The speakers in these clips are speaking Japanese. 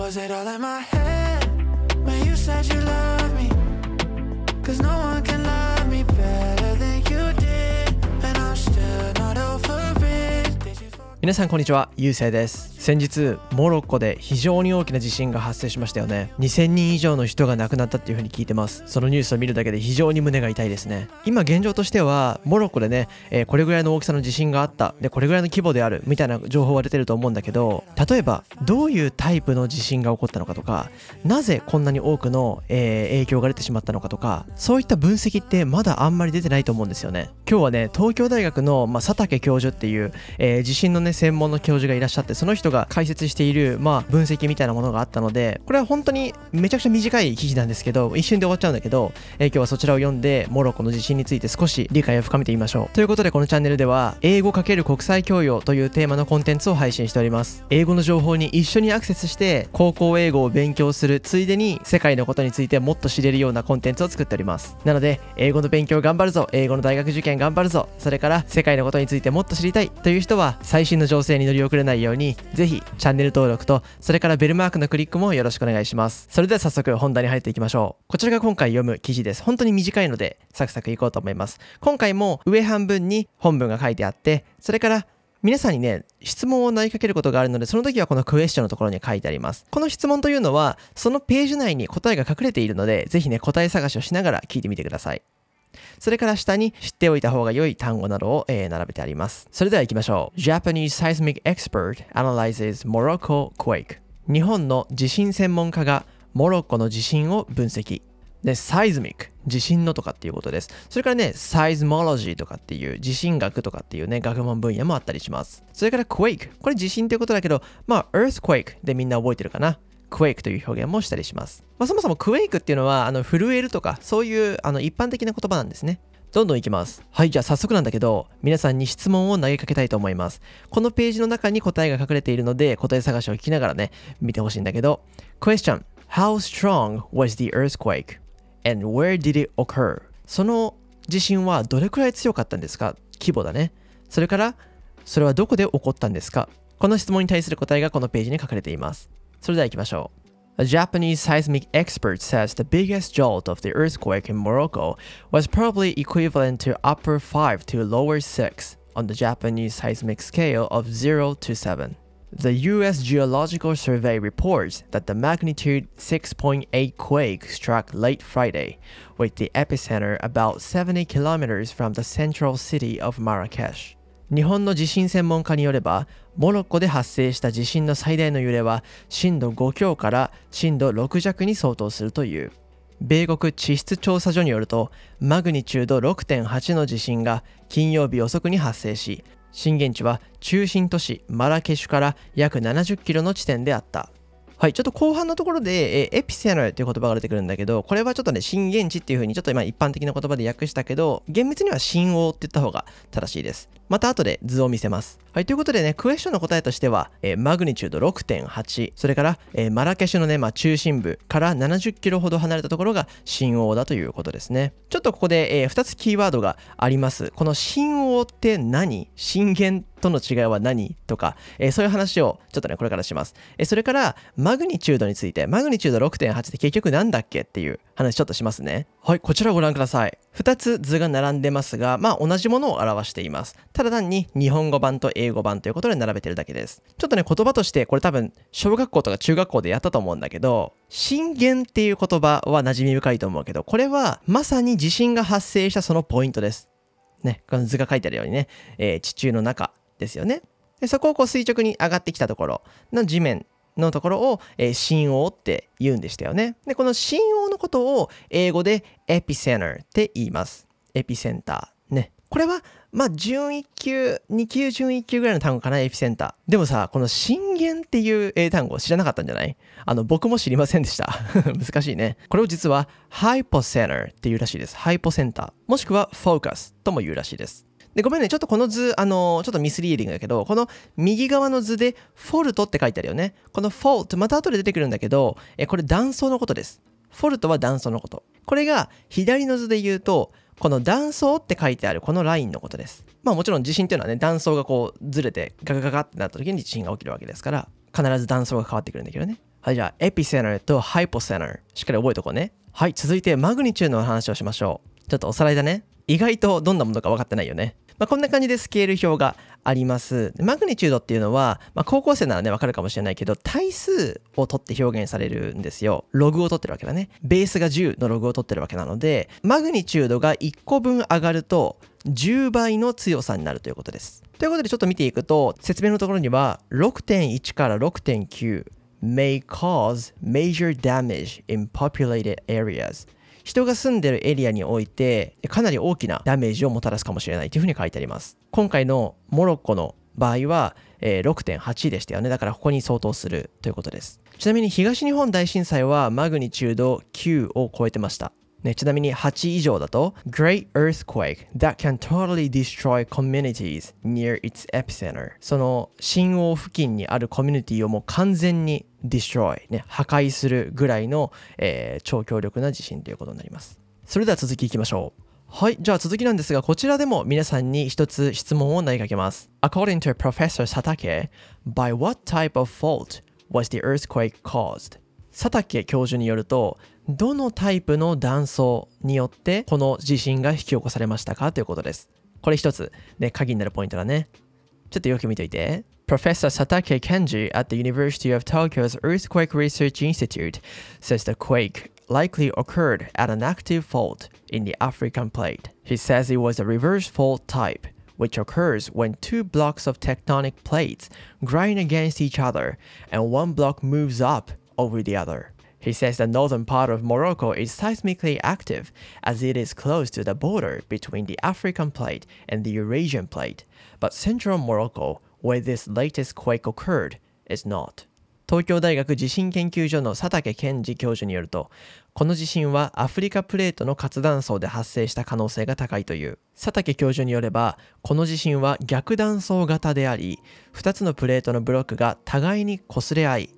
Was it all in my head when you said you love me? Cause no one can love me better than you did, and I'm still not over it. 皆さんこんにちは、ゆうせいです。先日モロッコで非常に大きな地震が発生しましたよね2000人以上の人が亡くなったっていう風に聞いてますそのニュースを見るだけで非常に胸が痛いですね今現状としてはモロッコでね、えー、これぐらいの大きさの地震があったでこれぐらいの規模であるみたいな情報は出てると思うんだけど例えばどういうタイプの地震が起こったのかとかなぜこんなに多くの、えー、影響が出てしまったのかとかそういった分析ってまだあんまり出てないと思うんですよね今日はね東京大学の、まあ、佐竹教授っていう、えー、地震のね専門の教授がいらっしゃってその人が解説している、まあ、分析みたいなものがあったので、これは本当にめちゃくちゃ短い記事なんですけど、一瞬で終わっちゃうんだけど、えー、今日はそちらを読んで、モロッコの地震について少し理解を深めてみましょう。ということで、このチャンネルでは、英語×国際教養というテーマのコンテンツを配信しております。英語の情報に一緒にアクセスして、高校英語を勉強するついでに、世界のことについてもっと知れるようなコンテンツを作っております。なので、英語の勉強頑張るぞ、英語の大学受験頑張るぞ、それから世界のことについてもっと知りたいという人は、最新の情勢に乗り遅れないように、ぜひチャンネル登録と、それからベルマークのクリックもよろしくお願いします。それでは早速本題に入っていきましょう。こちらが今回読む記事です。本当に短いので、サクサクいこうと思います。今回も上半分に本文が書いてあって、それから皆さんにね、質問を投げかけることがあるので、その時はこのクエスチョンのところに書いてあります。この質問というのは、そのページ内に答えが隠れているので、ぜひね、答え探しをしながら聞いてみてください。それから下に知っておいた方が良い単語などを、え並べてあります。それでは行きましょう。Japanese Seismic Expert Analyzes Morocco Quake 日本の地震専門家がモロッコの地震を分析。で、Seismic 地震のとかっていうことです。それからね、サイズモロジーとかっていう地震学とかっていうね、学問分野もあったりします。それから quake。これ地震ってことだけど、まあ earthquake でみんな覚えてるかな。クエイクという表現もしたりします。まあ、そもそもクエイクっていうのは、あの、震えるとか、そういう、あの、一般的な言葉なんですね。どんどんいきます。はい、じゃあ早速なんだけど、皆さんに質問を投げかけたいと思います。このページの中に答えが隠れているので、答え探しを聞きながらね、見てほしいんだけど、Question How strong was the earthquake? And where did it occur? その地震はどれくらい強かったんですか規模だね。それから、それはどこで起こったんですかこの質問に対する答えがこのページに書かれています。それでは行きましょう。A Japanese seismic expert says the biggest jolt of the earthquake in Morocco was probably equivalent to upper 5 to lower 6 on the Japanese seismic scale of 0 to 7. The US Geological Survey reports that the magnitude 6.8 quake struck late Friday, with the epicenter about 70 kilometers from the central city of Marrakesh. 日本の地震専門家によればモロッコで発生した地震の最大の揺れは震度5強から震度6弱に相当するという米国地質調査所によるとマグニチュード6.8の地震が金曜日遅くに発生し震源地は中心都市マラケシュから約70キロの地点であったはい、ちょっと後半のところで、えエピセノイという言葉が出てくるんだけど、これはちょっとね、震源地っていう風にちょっと今一般的な言葉で訳したけど、厳密には信王って言った方が正しいです。また後で図を見せます。はい、ということでね、クエスチョンの答えとしては、えー、マグニチュード6.8、それから、えー、マラケシュのね、まあ、中心部から70キロほど離れたところが新王だということですね。ちょっとここで、えー、2つキーワードがあります。この新王って何震源との違いは何とか、えー、そういう話をちょっとね、これからします。えー、それから、マグニチュードについて、マグニチュード6.8って結局なんだっけっていう話ちょっとしますね。はい、こちらご覧ください。2つ図が並んでますが、まあ同じものを表しています。ただ単に日本語版と英語版ということで並べてるだけです。ちょっとね、言葉として、これ多分、小学校とか中学校でやったと思うんだけど、震源っていう言葉は馴染み深いと思うけど、これはまさに地震が発生したそのポイントです。ね、この図が書いてあるようにね、えー、地中の中、ですよね。でそこをこう垂直に上がってきたところの地面のところを、えー、振って言うんでしたよね。で、この心応のことを英語でエピセンターって言います。エピセンターね。これは、まあ、11級、2級、11級ぐらいの単語かな、エピセンター。でもさ、この震源っていう英単語知らなかったんじゃないあの、僕も知りませんでした。難しいね。これを実は、ハイポセンターっていうらしいです。ハイポセンター。もしくは、フォーカスとも言うらしいです。で、ごめんね、ちょっとこの図、あのー、ちょっとミスリーディングだけど、この右側の図で、フォルトって書いてあるよね。このフォルト、また後で出てくるんだけど、えこれ断層のことです。フォルトは断層のこと。これが左の図で言うと、この断層って書いてあるこのラインのことです。まあもちろん地震っていうのはね、断層がこうずれてガガガガってなった時に地震が起きるわけですから、必ず断層が変わってくるんだけどね。はい、じゃあ、エピセナルとハイポセナル、しっかり覚えとこうね。はい、続いてマグニチュードの話をしましょう。ちょっとおさらいだね。意外とどんなものか分かってないよね。まあ、こんな感じでスケール表があります。マグニチュードっていうのは、まあ、高校生ならね、わかるかもしれないけど、対数を取って表現されるんですよ。ログを取ってるわけだね。ベースが10のログを取ってるわけなので、マグニチュードが1個分上がると、10倍の強さになるということです。ということでちょっと見ていくと、説明のところには、6.1から6.9 may cause major damage in populated areas 人が住んでるエリアにおいてかなり大きなダメージをもたらすかもしれないというふうに書いてあります今回のモロッコの場合は、え6.8でしたよねだからここに相当するということですちなみに東日本大震災はマグニチュード9を超えてましたね、ちなみに8以上だと Great earthquake that can totally destroy communities near its epicenter その震央付近にあるコミュニティをもう完全に destroy、ね、破壊するぐらいの、えー、超強力な地震ということになりますそれでは続きいきましょうはい、じゃあ続きなんですが、こちらでも皆さんに一つ質問を投げかけます。According to Professor Satake, by what type of fault was the earthquake caused? 佐竹教授によるとどのタイプの断層によってこの地震が引き起こされましたかということです。これ一つ、ね、鍵になるポイントだね。ちょっとよく見ておいて。Professor Satake Kenji at the University of Tokyo's Earthquake Research Institute says the quake likely occurred at an active fault in the African plate. He says it was a reverse fault type, which occurs when two blocks of tectonic plates grind against each other and one block moves up over the other. He says the northern part of Morocco is seismically active as it is close to the border between the African plate and the Eurasian plate, but central Morocco, where this latest quake occurred, is not. 東京大学地震研究所の佐竹健治教授によるとこの地震はアフリカプレートの活断層で発生した可能性が高いという佐竹教授によればこの地震は逆断層型であり2つのプレートのブロックが互いに擦れ合い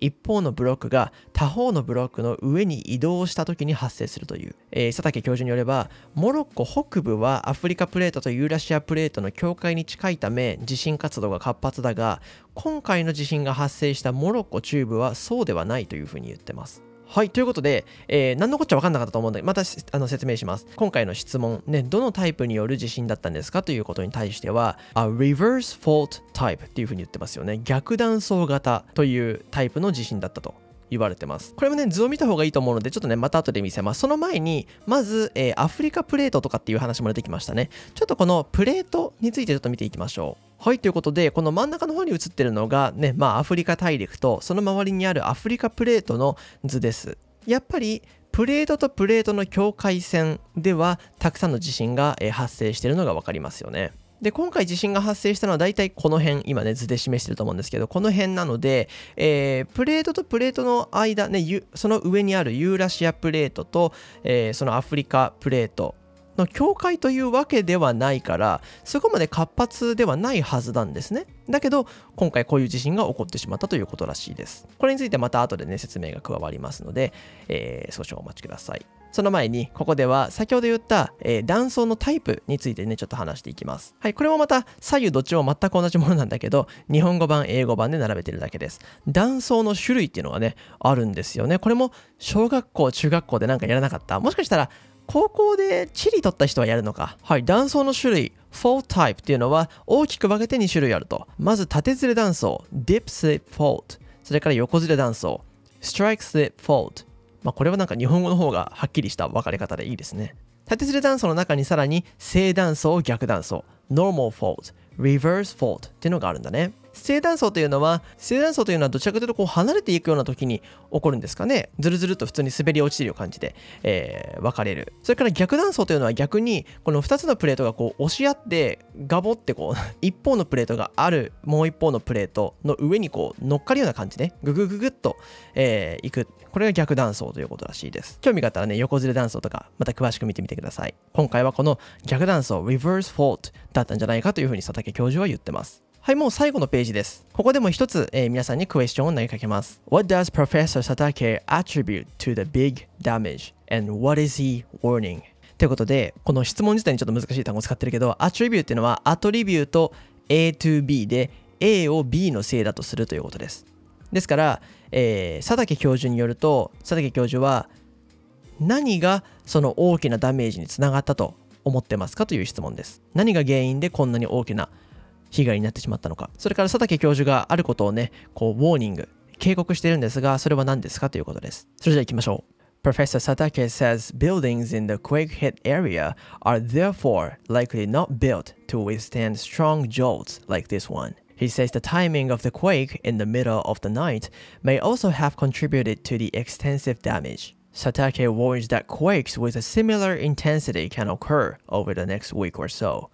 一方のブロックが他方のブロックの上に移動した時に発生するという、えー、佐竹教授によればモロッコ北部はアフリカプレートとユーラシアプレートの境界に近いため地震活動が活発だが今回の地震が発生したモロッコ中部はそうではないというふうに言ってますはい、ということで、えー、何のこっちゃ分かんなかったと思うんで、またあの説明します。今回の質問、ね、どのタイプによる地震だったんですかということに対しては、A reverse fault type っていうふうに言ってますよね。逆断層型というタイプの地震だったと。言われてます。これもね、図を見た方がいいと思うので、ちょっとね、また後で見せます。その前に、まず、えー、アフリカプレートとかっていう話も出てきましたね。ちょっとこのプレートについてちょっと見ていきましょう。はい、ということで、この真ん中の方に写ってるのがね、まあアフリカ大陸と、その周りにあるアフリカプレートの図です。やっぱりプレートとプレートの境界線ではたくさんの地震が発生しているのが分かりますよね。で今回地震が発生したのは大体この辺今ね図で示してると思うんですけどこの辺なので、えー、プレートとプレートの間ねその上にあるユーラシアプレートと、えー、そのアフリカプレートの教会というわけではないからそこまで活発ではないはずなんですねだけど今回こういう地震が起こってしまったということらしいですこれについてまた後でね説明が加わりますので、えー、少々お待ちくださいその前にここでは先ほど言った、えー、断層のタイプについてねちょっと話していきますはいこれもまた左右どっちも全く同じものなんだけど日本語版英語版で並べてるだけです断層の種類っていうのがねあるんですよねこれも小学校中学校でなんかやらなかったもしかしたら高校で地理取った人はやるのか。はい、断層の種類、4 type っていうのは大きく分けて2種類あると。まず縦ずれ断層、dip slip fault。それから横ずれ断層、strike slip fault。まあ、これはなんか日本語の方がはっきりした分かれ方でいいですね。縦ずれ断層の中にさらに正断層、逆断層、normal fault、reverse fault っていうのがあるんだね。正断層というのは正断層というのはどちらかというとこう離れていくような時に起こるんですかねずるずると普通に滑り落ちている感じで、えー、分かれるそれから逆断層というのは逆にこの2つのプレートがこう押し合ってガボってこう 一方のプレートがあるもう一方のプレートの上にこう乗っかるような感じでググググッと、えー、いくこれが逆断層ということらしいです興味があったらね横ずれ断層とかまた詳しく見てみてください今回はこの逆断層 reverse fault だったんじゃないかというふうに佐竹教授は言ってますはい、もう最後のページです。ここでも一つ、えー、皆さんにクエスチョンを投げかけます。What does Professor Satake attribute to the big damage and what is he warning? ということで、この質問自体にちょっと難しい単語を使ってるけど、attribute っていうのはアトリビュート A to B で A を B のせいだとするということです。ですから、えー、佐竹教授によると、佐竹教授は何がその大きなダメージにつながったと思ってますかという質問です。何が原因でこんなに大きな被害になってしまったのかそれから佐竹教授があることをねこうウォーニング警告しているんですがそれは何ですかということですそれじゃあ行きましょう Professor Satake says buildings in the quake hit area are therefore likely not built to withstand strong jolts like this one. He says the timing of the quake in the middle of the night may also have contributed to the extensive damage. Satake warns that quakes with a similar intensity can occur over the next week or so.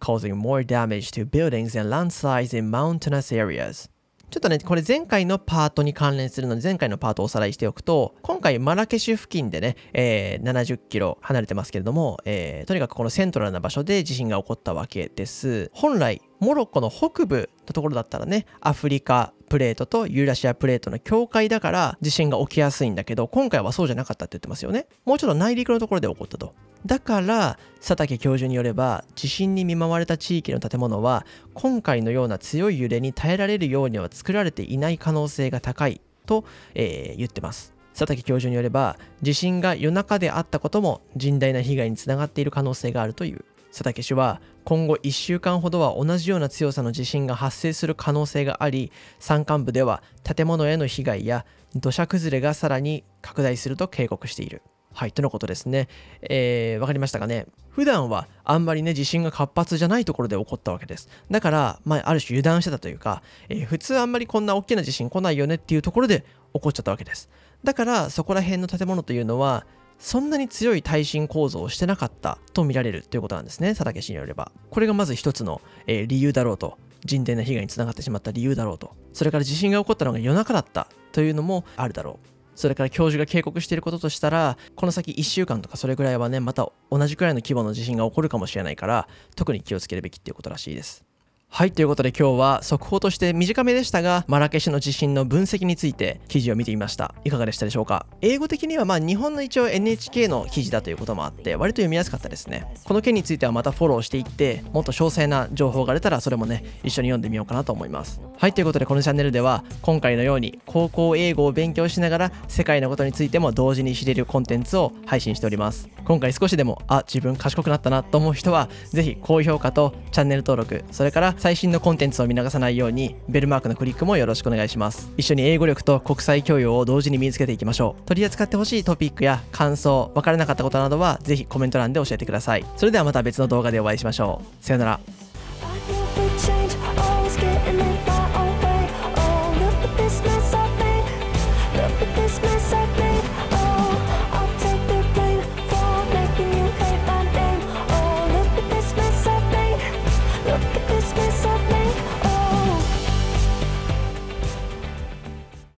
causing more damage to buildings and landslides in mountainous areas. ちょっとね、これ前回のパートに関連するので、前回のパートをおさらいしておくと、今回マラケシュ付近でね、えー、70キロ離れてますけれども、えー、とにかくこのセントラルな場所で地震が起こったわけです。本来、モロッコの北部のところだったらね、アフリカプレートとユーラシアプレートの境界だから地震が起きやすいんだけど、今回はそうじゃなかったって言ってますよね。もうちょっと内陸のところで起こったと。だから佐竹教授によれば地震に見舞われた地域の建物は今回のような強い揺れに耐えられるようには作られていない可能性が高いと、えー、言ってます佐竹教授によれば地震が夜中であったことも甚大な被害につながっている可能性があるという佐竹氏は今後1週間ほどは同じような強さの地震が発生する可能性があり山間部では建物への被害や土砂崩れがさらに拡大すると警告しているはい、とのことですね。えー、わかりましたかね普段はあんまりね、地震が活発じゃないところで起こったわけです。だから、まあ、ある種油断してたというか、えー、普通あんまりこんな大きな地震来ないよねっていうところで起こっちゃったわけです。だから、そこら辺の建物というのは、そんなに強い耐震構造をしてなかったと見られるということなんですね、佐竹氏によれば。これがまず一つの、えー、理由だろうと甚大な被害につながってしまった理由だろうとそれから地震が起こったのが夜中だったというのもあるだろうそれから教授が警告していることとしたら、この先1週間とかそれぐらいはね、また同じくらいの規模の地震が起こるかもしれないから、特に気をつけるべきっていうことらしいです。はい、ということで今日は速報として短めでしたが、マラケシュの地震の分析について記事を見てみました。いかがでしたでしょうか英語的にはま日本の一応 NHK の記事だということもあって、割と読みやすかったですね。この件についてはまたフォローしていって、もっと詳細な情報が出たらそれもね、一緒に読んでみようかなと思います。はい、ということでこのチャンネルでは、今回のように高校英語を勉強しながら世界のことについても同時に知れるコンテンツを配信しております。今回少しでも、あ、自分賢くなったなと思う人は、ぜひ高評価とチャンネル登録、それから最新のコンテンツを見逃さないようにベルマークのクリックもよろしくお願いします一緒に英語力と国際教養を同時に身につけていきましょう取り扱ってほしいトピックや感想分からなかったことなどはぜひコメント欄で教えてくださいそれではまた別の動画でお会いしましょうさよなら